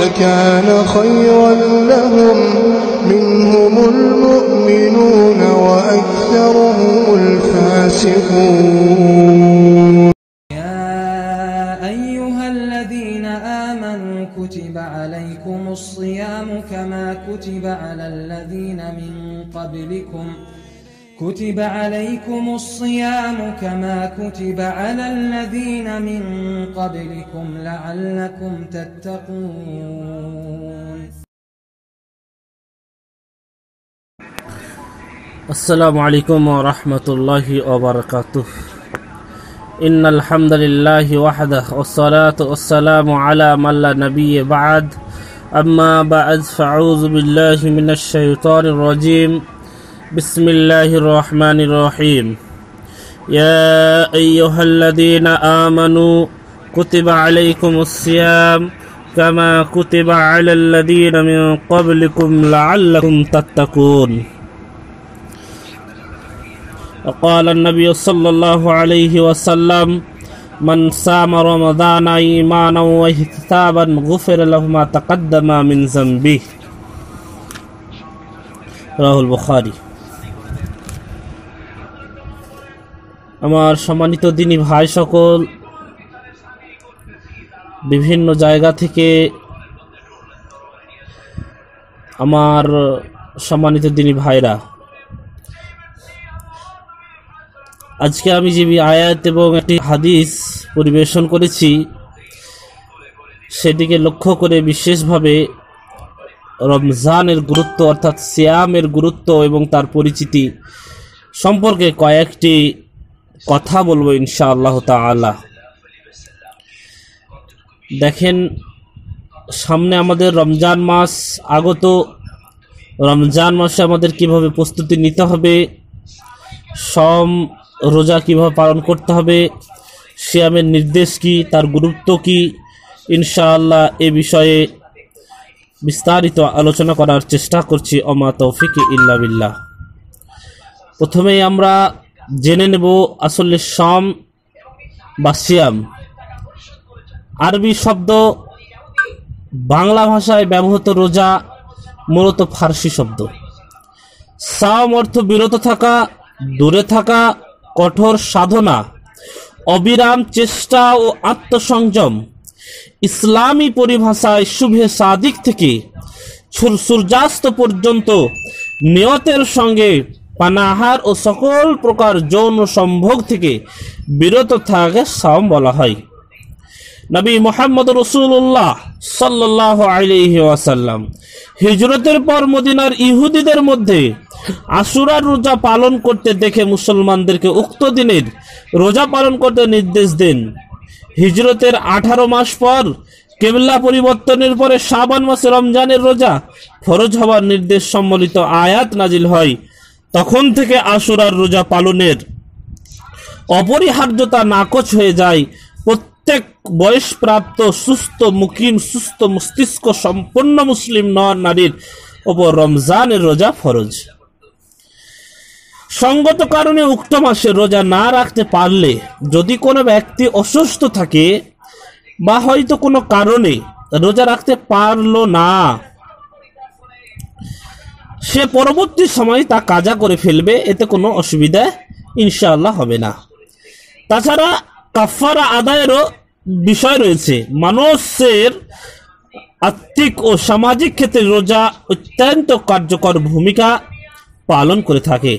لكان خيرا لهم منهم المؤمنون وأكثرهم الفاسقون يا أيها الذين آمنوا كتب عليكم الصيام كما كتب على الذين من قبلكم كتب عليكم الصيام كما كتب على الذين من قبلكم لعلكم تتقون السلام عليكم ورحمة الله وبركاته إن الحمد لله وحده والصلاة والسلام على من لا نبي بعد أما بعد فأعوذ بالله من الشيطان الرجيم بسم الله الرحمن الرحيم يا أيها الذين آمنوا كتب عليكم الصيام كما كتب على الذين من قبلكم لعلكم تتقون وقال النبي صلى الله عليه وسلم من صام رمضان إيمانا واحتسابا غفر له ما تقدم من ذنبه رواه البخاري আমার সম্মানিত দিনী ভাই সকল বিভিন্ন জায়গা থেকে আমার সম্মানিত দিনী ভাইরা আজকে আমি যে আয়াত এবং একটি হাদিস পরিবেশন করেছি সেদিকে লক্ষ্য করে বিশেষভাবে রমজানের গুরুত্ব অর্থাৎ সিয়ামের গুরুত্ব এবং তার পরিচিতি সম্পর্কে কয়েকটি কথা বলবো ইনশা আল্লাহ তালা দেখেন সামনে আমাদের রমজান মাস আগত রমজান মাসে আমাদের কিভাবে প্রস্তুতি নিতে হবে সম রোজা কিভাবে পালন করতে হবে শ্যামের নির্দেশ কি তার গুরুত্ব কি ইনশাআল্লাহ এ বিষয়ে বিস্তারিত আলোচনা করার চেষ্টা করছি অমা তৌফিক ইল্লা বিল্লাহ প্রথমেই আমরা জেনে নেব আসলে সম বা সিয়াম আরবি শব্দ বাংলা ভাষায় ব্যবহৃত রোজা মূলত ফার্সি শব্দ সাম অর্থ বিরত থাকা দূরে থাকা কঠোর সাধনা অবিরাম চেষ্টা ও আত্মসংযম ইসলামী পরিভাষায় শুভে সাদিক থেকে সূর্যাস্ত পর্যন্ত নিয়তের সঙ্গে পানাহার ও সকল প্রকার যৌন সম্ভোগ থেকে বিরত থাকে সাম বলা হয় নবী মোহাম্মদ রসুল্লাহ সাল্লাহ আলহি ওয়াসাল্লাম হিজরতের পর মদিনার ইহুদিদের মধ্যে আসুরার রোজা পালন করতে দেখে মুসলমানদেরকে উক্ত দিনের রোজা পালন করতে নির্দেশ দেন হিজরতের আঠারো মাস পর কেবলা পরিবর্তনের পরে শাবান মাসে রমজানের রোজা ফরজ হওয়ার নির্দেশ সম্বলিত আয়াত নাজিল হয় তখন থেকে আশুরার রোজা পালনের অপরিহার্যতা নাকচ হয়ে যায় প্রত্যেক বয়সপ্রাপ্ত সুস্থ মুকিম সুস্থ মস্তিষ্ক সম্পন্ন মুসলিম নর নারীর ওপর রমজানের রোজা ফরজ সঙ্গত কারণে উক্ত মাসে রোজা না রাখতে পারলে যদি কোনো ব্যক্তি অসুস্থ থাকে বা হয়তো কোনো কারণে রোজা রাখতে পারলো না সে পরবর্তী সময়ে তা কাজা করে ফেলবে এতে কোনো অসুবিধা ইনশাআল্লাহ হবে না তাছাড়া কাফারা আদায়েরও বিষয় রয়েছে মানুষের আত্মিক ও সামাজিক ক্ষেত্রে রোজা অত্যন্ত কার্যকর ভূমিকা পালন করে থাকে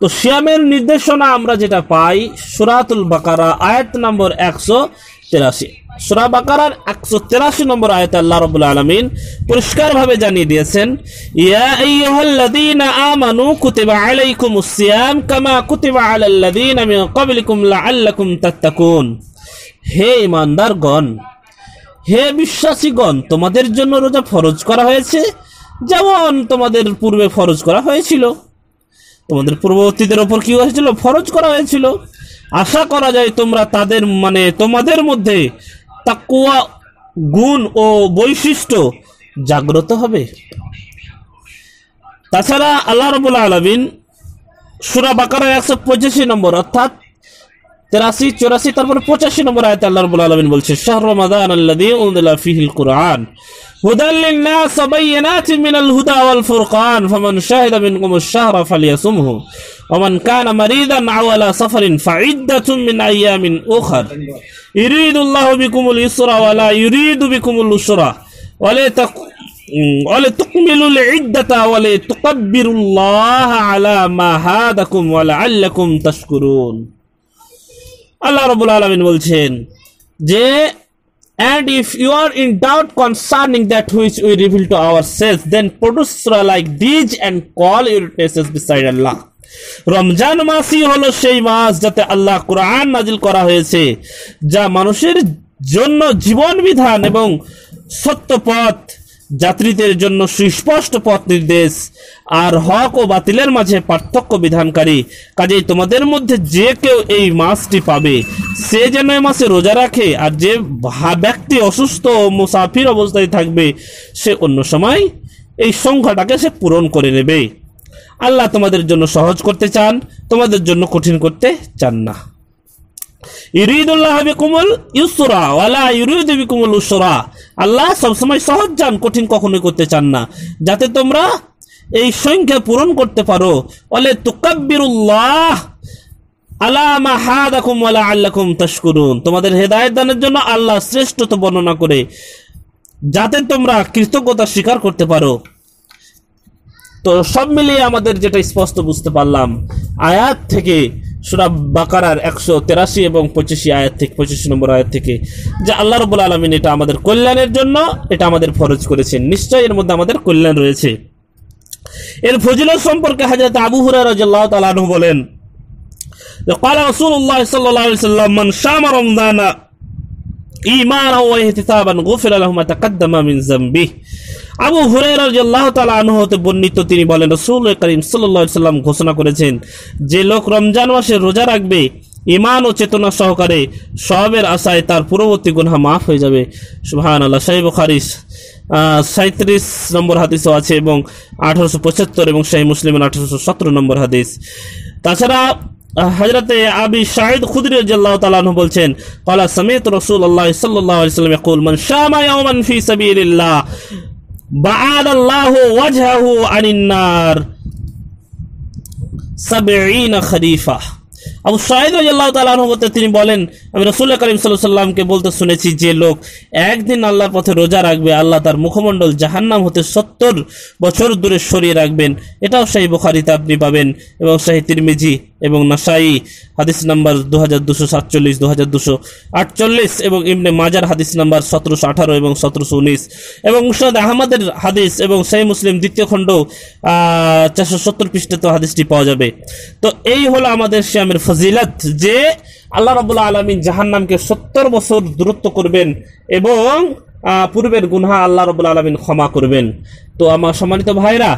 তো শ্যামের নির্দেশনা আমরা যেটা পাই সুরাতুল বাকারা আয়াত নম্বর একশো তেরাশি একশো নম্বর রবুল পরিষ্কারভাবে জানিয়ে দিয়েছেন আমানু কুতিবা কামা কুতিবা আমি হে বিশ্বাসীগণ তোমাদের জন্য রোজা ফরজ করা হয়েছে যেমন তোমাদের পূর্বে ফরজ করা হয়েছিল তোমাদের পূর্ববর্তীদের ওপর কী হয়েছিল ফরজ করা হয়েছিল আশা করা যায় তোমরা তাদের মানে তোমাদের মধ্যে তাকুয়া গুণ ও বৈশিষ্ট্য জাগ্রত হবে তাছাড়া আল্লাহ রবুল আলমিন সুরা বাকার একশো পঁচাশি নম্বর অর্থাৎ তেরাশি চৌরাশি তারপর পঁচাশি নম্বর আয়তে আল্লাহ রবুল আলমিন বলছে শাহর রমাদান আল্লাহ উন্দুল্লাহ ফিহিল কুরআন হুদাল লিন্নাস বাইয়িনাতিন মিনাল হুদা ওয়াল ফুরকান ফামান শাহিদা মিনকুম আশ-শাহরা ফালইয়াসমহু ওয়া মান কান মারিদান আও আলা সাফারিন ফাইদ্দাতুম মিন আইয়ামিন উখরা ইরিদুল্লাহ বিকুমুল ইসরা ওয়ালা ইরিদু বিকুমুল উসরা ওয়ালে তাক ওয়ালে তুকমিলুল ইদ্দাতা ওয়ালে তুকাব্বিরুল্লাহ আলা মা হাদাকুম ওয়ালা আল্লাকুম তাশকুরুন আল্লাহ রাব্বুল আলামিন বলছেন যে And if you are in doubt concerning that which we reveal to ourselves, then produce like these and call your witnesses beside Allah. Ramzan মাসই হলো সেই মাস যাতে আল্লাহ কোরআন নাজিল করা হয়েছে যা মানুষের জন্য জীবন বিধান এবং সত্য পথ যাত্রীদের জন্য সুস্পষ্ট পথ নির্দেশ আর হক ও বাতিলের মাঝে পার্থক্য বিধানকারী কাজেই তোমাদের মধ্যে যে কেউ এই মাসটি পাবে সে যেন এ মাসে রোজা রাখে আর যে ব্যক্তি অসুস্থ ও মুসাফির অবস্থায় থাকবে সে অন্য সময় এই সংখ্যাটাকে সে পূরণ করে নেবে আল্লাহ তোমাদের জন্য সহজ করতে চান তোমাদের জন্য কঠিন করতে চান না ইরিদুল্লাহ বিকুমুল ইউসরা ওয়ালা ইরিদ কুমল উসরা আল্লাহ সবসময় সহজ চান কঠিন কখনোই করতে চান না যাতে তোমরা এই সংখ্যা পূরণ করতে পারো অলে তুকাব্বিরুল্লাহ আলামা হাদাকুম ওয়ালা আল্লাকুম তাশকুরুন তোমাদের হেদায়েত দানের জন্য আল্লাহ শ্রেষ্ঠত্ব বর্ণনা করে যাতে তোমরা কৃতজ্ঞতা স্বীকার করতে পারো তো সব মিলিয়ে আমাদের যেটা স্পষ্ট বুঝতে পারলাম আয়াত থেকে সুরা বাকারার একশো তেরাশি এবং পঁচিশি আয়াত থেকে পঁচিশ নম্বর আয়াত থেকে যে আল্লাহ রবুল আলমিন এটা আমাদের কল্যাণের জন্য এটা আমাদের ফরজ করেছেন নিশ্চয় এর মধ্যে আমাদের কল্যাণ রয়েছে এর ফজিলত সম্পর্কে হাজরত আবু হুরাই রাজিয়াল্লাহু তাআলা বলেন قال رسول الله صلى الله عليه وسلم من شام رمضان ইমান ও ইহতিসাবান গুফির মা তাকাদ্দামা মিন যামবি আবু হুরায়রা রাদিয়াল্লাহু তাআলা আনহু হতে বর্ণিত তিনি বলেন রাসূল করিম সাল্লাল্লাহু আলাইহি সাল্লাম ঘোষণা করেছেন যে লোক রমজান মাসে রোজা রাখবে ইমান ও চেতনা সহকারে সবের আশায় তার পূর্ববর্তী গুনাহ মাফ হয়ে যাবে সুহান আল্লাহ সাহেব খারিস সাঁত্রিশ নম্বর হাদিসও আছে এবং আঠারোশো পঁচাত্তর এবং শাহী মুসলিমের আঠারোশো সতেরো নম্বর হাদিস তাছাড়া হজরতে আবি শাহিদ খুদরি রাদিয়াল্লাহু তাআলা আনহু বলছেন ক্বালা সামিত রাসূলুল্লাহ সাল্লাল্লাহু আলাইহি ওয়াসাল্লাম ইয়াকুল মান শামা ইয়াওমান ফি সাবিলিল্লাহ বাআদাল্লাহু ওয়াজহাহু আনিন নার 70 খরিফা আবু শাহিদ হতে তিনি বলেন আমি রসুল্লাহ করিম সাল্লামকে বলতে শুনেছি যে লোক একদিন আল্লাহর পথে রোজা রাখবে আল্লাহ তার মুখমণ্ডল জাহান্নাম হতে সত্তর বছর দূরে সরিয়ে রাখবেন এটাও শাহী বুখারিতে আপনি পাবেন এবং শাহী তিরমিজি এবং নাসাই হাদিস নাম্বার দু হাজার দুশো সাতচল্লিশ দু হাজার দুশো আটচল্লিশ এবং ইমনে মাজার হাদিস নাম্বার সতেরোশো আঠারো এবং সতেরোশো উনিশ এবং মুসাদ আহমদের হাদিস এবং সেই মুসলিম দ্বিতীয় খণ্ড চারশো সত্তর পৃষ্ঠে হাদিসটি পাওয়া যাবে তো এই হলো আমাদের শ্যামের ফজিলত যে আল্লাহ রবুল্লা আলমিন জাহান্নামকে সত্তর বছর দূরত্ব করবেন এবং পূর্বের গুনহা আল্লাহ রবুল্লা আলমিন ক্ষমা করবেন তো আমার সম্মানিত ভাইরা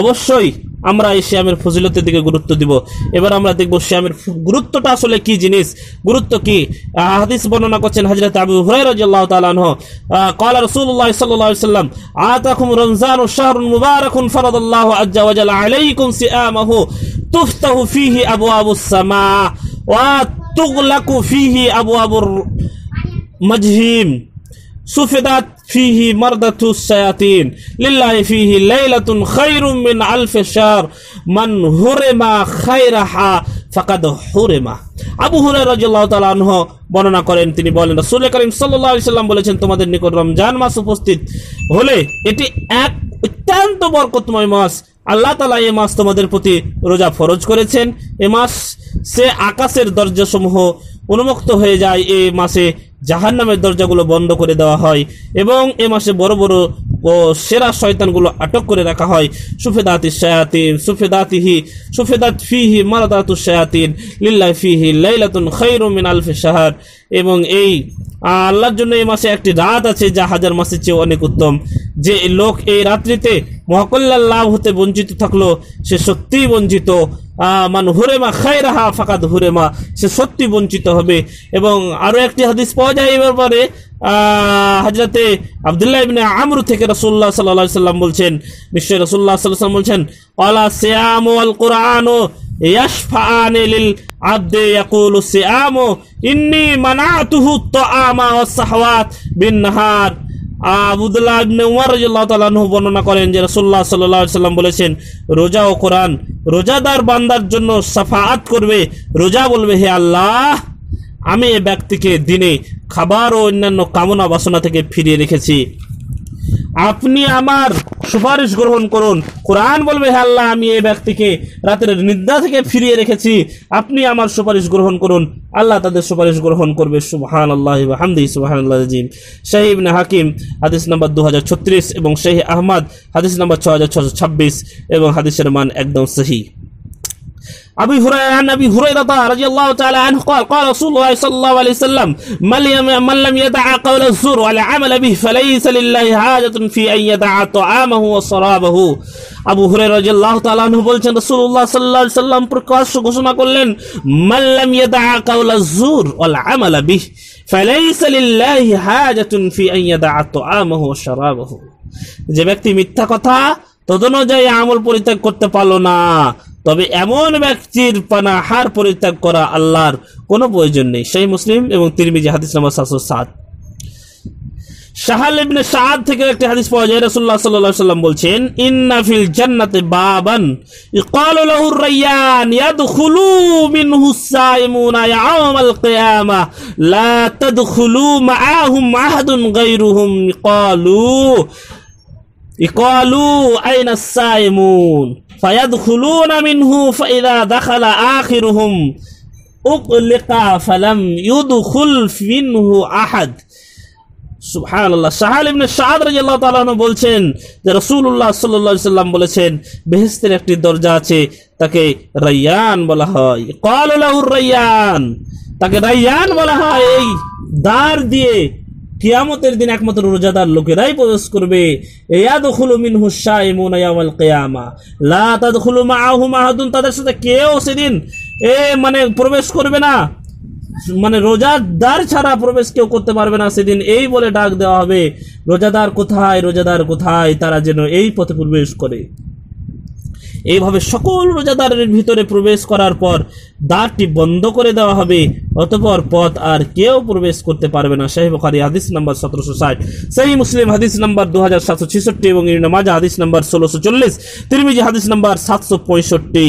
অবশ্যই আমরা এই শ্যামের ফজিলতের দিকে গুরুত্ব দিব এবার আমরা দেখব শ্যামের গুরুত্বটা আসলে কি জিনিস গুরুত্ব কি হাদিস বর্ণনা করছেন হাজরত আবু হুরাই রাজিয়াল্লাহু তাআলা আনহু قال رسول الله صلى الله عليه وسلم آتاكم رمضان شهر مبارك فرض الله عز وجل عليكم صيامه تفتح فيه أبواب السماء وتغلق فيه أبواب المجحيم সুফিদাত ফিহি মারদাতু সায়াতিন লিল্লাহি ফিহি লাইলাতুন খায়রুম মিন আলফ শাহর মান হুরেমা খায়রাহা ফাকাদ হুরেমা আবু হুরায়রা রাদিয়াল্লাহু তাআলা আনহু বর্ণনা করেন তিনি বলেন রাসূল করিম সাল্লাল্লাহু আলাইহি সাল্লাম বলেছেন তোমাদের নিকট রমজান মাস উপস্থিত হলে এটি এক অত্যন্ত বরকতময় মাস আল্লাহ তালা এ মাস তোমাদের প্রতি রোজা ফরজ করেছেন এ মাস সে আকাশের দরজাসমূহ উন্মুক্ত হয়ে যায় এ মাসে জাহান নামের দরজাগুলো বন্ধ করে দেওয়া হয় এবং এ মাসে বড় বড় ও সেরা শয়তানগুলো আটক করে রাখা হয় সুফেদাতি শায়াতিন সুফেদাতিহি সুফেদাত ফিহি মারাদাতু শায়াতিন লিল্লাহ ফিহি লাইলাতুন খৈরু মিন আলফে শাহার এবং এই আল্লাহর জন্য এই মাসে একটি রাত আছে যা হাজার মাসের চেয়ে অনেক উত্তম যে লোক এই রাত্রিতে মহাকল্যাণ লাভ হতে বঞ্চিত থাকলো সে সত্যিই বঞ্চিত মান হুরেমা রাহা ফাঁকাত হুরেমা সে সত্যি বঞ্চিত হবে এবং আরও একটি হাদিস পাওয়া যায় এ ব্যাপারে হাজরাতে আবদুল্লাহ ইবিনে আমরু থেকে রসুল্লাহ সাল্লাহ সাল্লাম বলছেন বিশ্বের রসুল্লাহ সাল্লাম বলছেন অলা শ্যাম আল কোরআন يشفعان للعبد يقول মানাতুহু إني আমা الطعام বিন بالنهار আবুদুল্লাহ আবনে উমার রাজিল্লাহ তালাহু বর্ণনা করেন যে রসোল্লা সাল্লাহ সাল্লাম বলেছেন রোজা ও কোরআন রোজাদার বান্দার জন্য সাফাত করবে রোজা বলবে হে আল্লাহ আমি এ ব্যক্তিকে দিনে খাবার ও অন্যান্য কামনা বাসনা থেকে ফিরিয়ে রেখেছি আপনি আমার সুপারিশ গ্রহণ করুন কোরআন বলবে হে আল্লাহ আমি এই ব্যক্তিকে রাতের নিদ্রা থেকে ফিরিয়ে রেখেছি আপনি আমার সুপারিশ গ্রহণ করুন আল্লাহ তাদের সুপারিশ গ্রহণ করবে সুবহান আল্লাহ হামদি সুবহান আল্লাহ জিম শাহিবনে হাকিম হাদিস নম্বর দু এবং শাহী আহমদ হাদিস নম্বর ছ এবং হাদিসের মান একদম সহি أبي هريرة عن أبي هريرة رضي الله تعالى قال قال رسول الله صلى الله عليه وسلم من لم يدع قول الزور والعمل به فليس لله حاجة في أن يدع طعامه وصرابه আবু হুরে রাজিয়াল্লাহ তাআলাহু বলছেন রাসূলুল্লাহ সাল্লাল্লাহু আলাইহি সাল্লাম প্রকাশ্য ঘোষণা করলেন মান লাম ইয়াদা কাওলা যুর ওয়াল আমালা বিহ ফালাইসা লিল্লাহি হাজাতুন ফি আন ইয়াদা তাআমাহু ওয়া শারাবাহু যে ব্যক্তি মিথ্যা কথা তদনুযায়ী আমল পরিত্যাগ করতে পারলো না তবে এমন ব্যক্তির পানাহার পরিত্যাগ করা আল্লাহর কোনো প্রয়োজন নেই সেই মুসলিম এবং তিরমিজি হাদিস নম্বর সাতশো সাত শাহাল ইবনে সাদ থেকে একটি হাদিস পাওয়া যায় রাসূলুল্লাহ সাল্লাল্লাহু আলাইহি সাল্লাম বলছেন ইন্না ফিল জান্নাতে বাবান ইকালু লাহু রাইয়ান ইয়াদখুলু মিনহু সাইমুনা ইয়াওমাল কিয়ামাহ লা তাদখুলু মাআহুম আহাদুন গায়রুহুম ইকালু ইকালু আইনা সাইমুন فيدخلون منه فإذا دخل آخرهم أقلق فلم يدخل منه أحد সুবহানাল্লাহ সাহাল ইবনে সাদ রাদিয়াল্লাহু তাআলা বলছেন যে রাসূলুল্লাহ সাল্লাল্লাহু আলাইহি সাল্লাম বলেছেন বেহেশতের একটি দরজা আছে তাকে রাইয়ান বলা হয় ক্বালু লাহু রাইয়ান তাকে রাইয়ান বলা হয় এই দ্বার দিয়ে কিয়ামতের দিন একমাত্র রোজাদার লোকেরাই প্রবেশ করবে তাদের সাথে কেউ সেদিন এ মানে প্রবেশ করবে না মানে রোজাদার ছাড়া প্রবেশ কেউ করতে পারবে না সেদিন এই বলে ডাক দেওয়া হবে রোজাদার কোথায় রোজাদার কোথায় তারা যেন এই পথে প্রবেশ করে এইভাবে সকল রোজাদারের ভিতরে প্রবেশ করার পর দ্বারটি বন্ধ করে দেওয়া হবে অতপর পথ আর কেউ প্রবেশ করতে পারবে না শাহি খারি হাদিস নাম্বার সতেরোশো ষাট সেই মুসলিম হাদিস নাম্বার দু হাজার সাতশো ছেষট্টি এবং ইরনামাজা হাদিস নাম্বার ষোলোশো চল্লিশ তিরমিজি হাদিস নাম্বার সাতশো পঁয়ষট্টি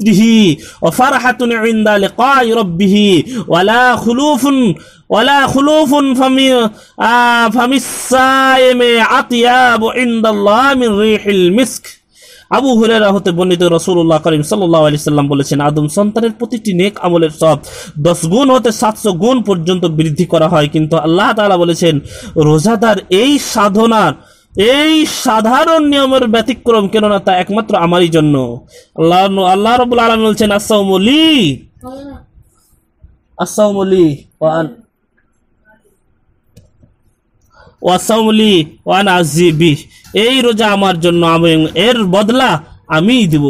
ربه وفرحة عند لقاء ربه ولا خلوف ولا خلوف السائم عطياب عند الله من ريح المسك আবু হুরেরা হতে বর্ণিত রসুল্লাহ করিম সাল্লাহ আলি সাল্লাম বলেছেন আদম সন্তানের প্রতিটি নেক আমলের সব দশ গুণ হতে সাতশো গুণ পর্যন্ত বৃদ্ধি করা হয় কিন্তু আল্লাহ তালা বলেছেন রোজাদার এই সাধনার এই সাধারণ নিয়মের ব্যতিক্রম না তা একমাত্র আমারই জন্য আল্লাহ আল্লাহ রব আলম বলছেন আসাউমলি ওয়ান আজিবি এই রোজা আমার জন্য আমি এর বদলা আমি দিব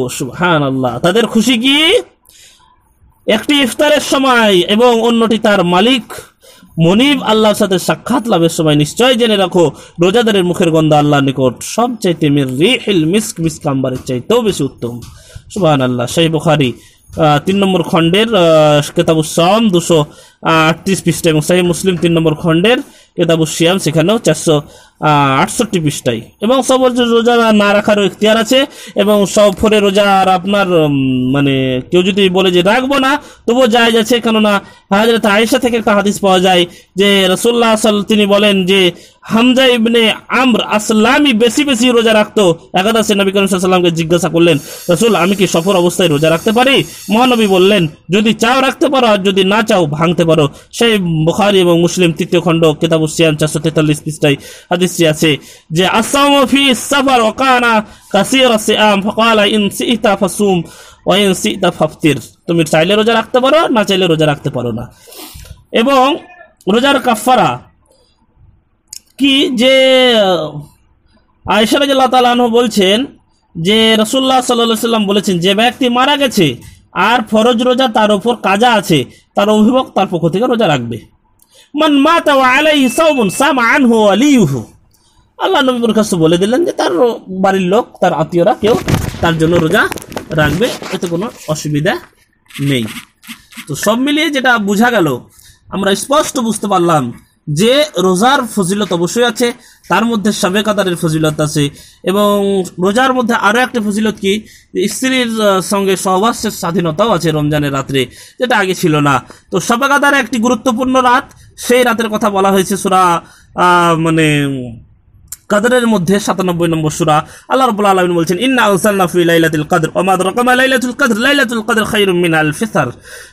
আল্লাহ তাদের খুশি কি একটি ইফতারের সময় এবং অন্যটি তার মালিক মনিব আল্লাহর সাথে সাক্ষাৎ লাভের সময় নিশ্চয় জেনে রাখো রোজাদারের মুখের গন্ধ আল্লাহর নিকট সব চাইতে রিহিল মিস্ক মিসকাম্বারের চাইতেও বেশি উত্তম সুবাহ আল্লাহ সেই বুখারি তিন নম্বর খণ্ডের কেতাবু সাম দুশো আটত্রিশ পৃষ্ঠা এবং সেই মুসলিম তিন নম্বর খণ্ডের কেতাবু সিয়াম সেখানেও চারশো আটষট্টি পৃষ্ঠায় এবং সবর রোজা না রাখারও ইতিহার আছে এবং সব ফোরে রোজা আর আপনার মানে কেউ যদি বলে যে রাখবো না তবুও যায় যাচ্ছে কেননা হাজরত আয়েশা থেকে একটা হাদিস পাওয়া যায় যে রসুল্লাহ আসল তিনি বলেন যে হামজা ইবনে আমর আসলামই বেশি বেশি রোজা রাখতো একাদা সে নবী করিম সাল্লামকে জিজ্ঞাসা করলেন রসুল আমি কি সফর অবস্থায় রোজা রাখতে পারি মহানবী বললেন যদি চাও রাখতে পারো আর যদি না চাও ভাঙতে পারো সেই বুখারি এবং মুসলিম তৃতীয় খণ্ড কেতাবুসিয়াম চারশো তেতাল্লিশ পৃষ্ঠায় হাদিস হাদিসটি আছে যে আসাম ফি সাফার ওকানা কাসির সিয়াম ফকালা ইন সিতা ফাসুম ওয়াইন সিতা ফাফতির তুমি চাইলে রোজা রাখতে পারো না চাইলে রোজা রাখতে পারো না এবং রোজার কাফারা কি যে আয়সা রাজাল্লাহ তালাহ বলছেন যে রসুল্লাহ সাল্লাহ সাল্লাম বলেছেন যে ব্যক্তি মারা গেছে আর ফরজ রোজা তার ওপর কাজা আছে তার অভিভাবক তার পক্ষ থেকে রোজা রাখবে মান মা তাও আলাই সাউমুন সাম আনহু আলিহু আল্লাহ নবী বরখাস্ত বলে দিলেন যে তার বাড়ির লোক তার আত্মীয়রা কেউ তার জন্য রোজা রাখবে এতে কোনো অসুবিধা নেই তো সব মিলিয়ে যেটা বোঝা গেল আমরা স্পষ্ট বুঝতে পারলাম যে রোজার ফজিলত অবশ্যই আছে তার মধ্যে সাবেক আদারের ফজিলত আছে এবং রোজার মধ্যে আরও একটা ফজিলত কি স্ত্রীর সঙ্গে সহবাসের স্বাধীনতাও আছে রমজানের রাত্রে যেটা আগে ছিল না তো সাবেক আদার একটি গুরুত্বপূর্ণ রাত সেই রাতের কথা বলা হয়েছে সুরা মানে কাদরের মধ্যে সাতানব্বই নম্বর সুরা আল্লাহ রবুল আলমিন বলছেন ইন্না আনসাল্লাহ লাইলাতুল কদর ওমা রকমা লাইলাতুল কাদের লাইলাতুল কদর খায়রুম মিন আল ফিসার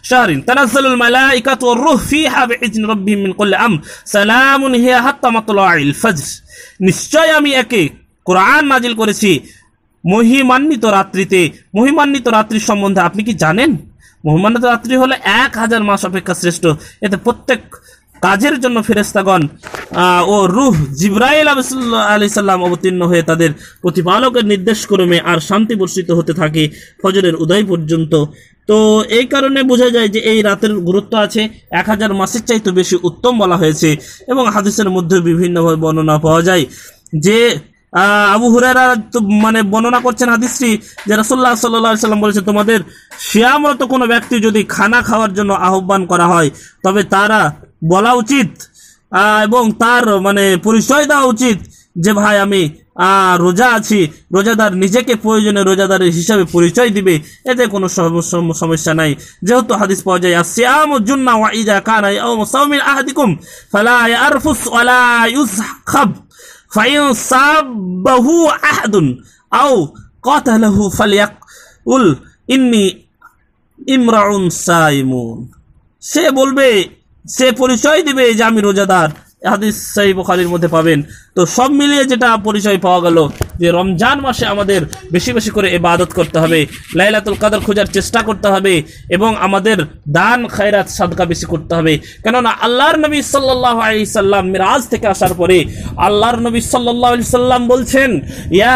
শাহরিন তানাজ্জালুল মালাইকাতু ওয়ার রূহ ফিহা বিইذن রব্বিহিম মিন কুল্লি আম সালামুন হিয়া হাত্তা মাতলাইল ফজর নিশ্চয় আমি একে কোরআন নাজিল করেছি মহিমান্বিত রাত্রিতে মহিমান্বিত রাত্রি সম্বন্ধে আপনি কি জানেন মহিমান্বিত রাত্রি হলো এক হাজার মাস অপেক্ষা শ্রেষ্ঠ এতে প্রত্যেক কাজের জন্য ফেরেস্তাগণ ও রুহ জিব্রাইল আলি সাল্লাম অবতীর্ণ হয়ে তাদের প্রতিপালকের নির্দেশ ক্রমে আর শান্তি বর্ষিত হতে থাকে ফজরের উদয় পর্যন্ত তো এই কারণে বোঝা যায় যে এই রাতের গুরুত্ব আছে এক হাজার মাসের চাইতে বেশি উত্তম বলা হয়েছে এবং হাদিসের মধ্যে বিভিন্নভাবে বর্ণনা পাওয়া যায় যে আবু হুরারা মানে বর্ণনা করছেন হাদিসটি যে রসোল্লা সাল্লাহ সাল্লাম বলেছে তোমাদের শ্যামরত কোনো ব্যক্তি যদি খানা খাওয়ার জন্য আহ্বান করা হয় তবে তারা বলা উচিত এবং তার মানে পরিচয় দেওয়া উচিত যে ভাই আমি রোজা আছি রোজাদার নিজেকে প্রয়োজনে রোজাদারের হিসাবে পরিচয় দিবে এতে কোনো সমস্যা নাই যেহেতু হাদিস পাওয়া যায় জুন্না সাইমুন সে বলবে সে পরিচয় দিবে যে আমি রোজাদার হাদিস সাহি বোখারির মধ্যে পাবেন তো সব মিলিয়ে যেটা পরিচয় পাওয়া গেল যে রমজান মাসে আমাদের বেশি বেশি করে এবাদত করতে হবে লাইলাতুল কাদর খোঁজার চেষ্টা করতে হবে এবং আমাদের দান খায়রাত সাদকা বেশি করতে হবে কেননা আল্লাহর নবী সাল্লাহ আলি সাল্লাম মিরাজ থেকে আসার পরে আল্লাহর নবী সাল্লাহ আলি সাল্লাম বলছেন ইয়া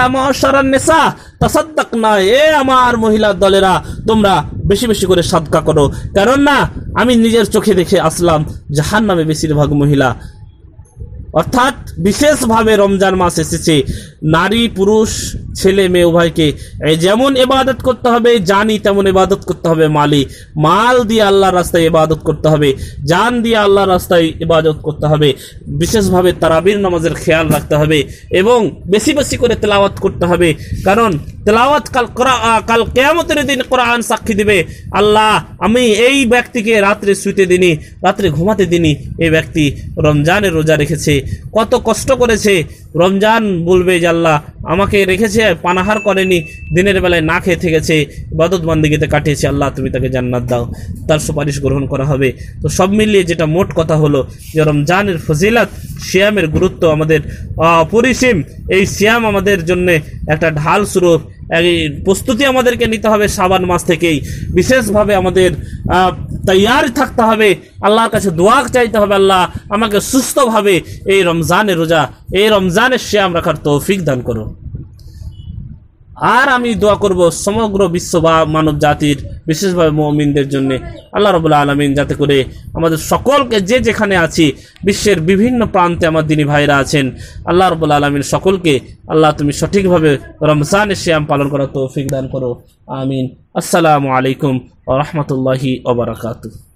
নেশা তাসাদ্দাক না এ আমার মহিলা দলেরা তোমরা বেশি বেশি করে সাদকা করো কারণ না আমি নিজের চোখে দেখে আসলাম জাহান নামে বেশিরভাগ মহিলা অর্থাৎ বিশেষভাবে রমজান মাস এসেছে নারী পুরুষ ছেলে মেয়ে উভয়কে যেমন এবাদত করতে হবে জানি তেমন এবাদত করতে হবে মালি মাল দিয়ে আল্লাহর রাস্তায় এবাদত করতে হবে জান দিয়ে আল্লাহর রাস্তায় এবাদত করতে হবে বিশেষভাবে তারাবির নামাজের খেয়াল রাখতে হবে এবং বেশি বেশি করে তেলাওয়াত করতে হবে কারণ তেলাওয়াত কাল কাল কেয়ামতের দিন কোরআন সাক্ষী দিবে আল্লাহ আমি এই ব্যক্তিকে রাত্রে শুইতে দিনি রাত্রে ঘুমাতে দিনি এই ব্যক্তি রমজানের রোজা রেখেছে কত কষ্ট করেছে রমজান বলবে যে আল্লাহ আমাকে রেখেছে পানাহার করেনি দিনের বেলায় না খেয়ে থেকেছে বাদত বান্দিগিতে কাটিয়েছে আল্লাহ তুমি তাকে জান্নাত দাও তার সুপারিশ গ্রহণ করা হবে তো সব মিলিয়ে যেটা মোট কথা হলো যে রমজানের ফজিলাত শ্যামের গুরুত্ব আমাদের অপরিসীম এই শ্যাম আমাদের জন্য একটা ঢাল স্বরূপ প্রস্তুতি আমাদেরকে নিতে হবে সাবান মাস থেকেই বিশেষভাবে আমাদের তৈরি থাকতে হবে আল্লাহর কাছে দোয়া চাইতে হবে আল্লাহ আমাকে সুস্থভাবে এই রমজানে রোজা এই রমজানের শ্যাম রাখার তৌফিক দান করুন আর আমি দোয়া করব সমগ্র বিশ্ব বা মানব জাতির বিশেষভাবে মমিনদের জন্য আল্লাহ রবুল্লা আলমিন যাতে করে আমাদের সকলকে যে যেখানে আছি বিশ্বের বিভিন্ন প্রান্তে আমার দিনী ভাইরা আছেন আল্লাহ রবুল্লা আলমিন সকলকে আল্লাহ তুমি সঠিকভাবে রমজান শ্যাম পালন করার তৌফিক দান করো আমিন আসসালামু আলাইকুম রহমতুল্লাহি ওবরাকাতু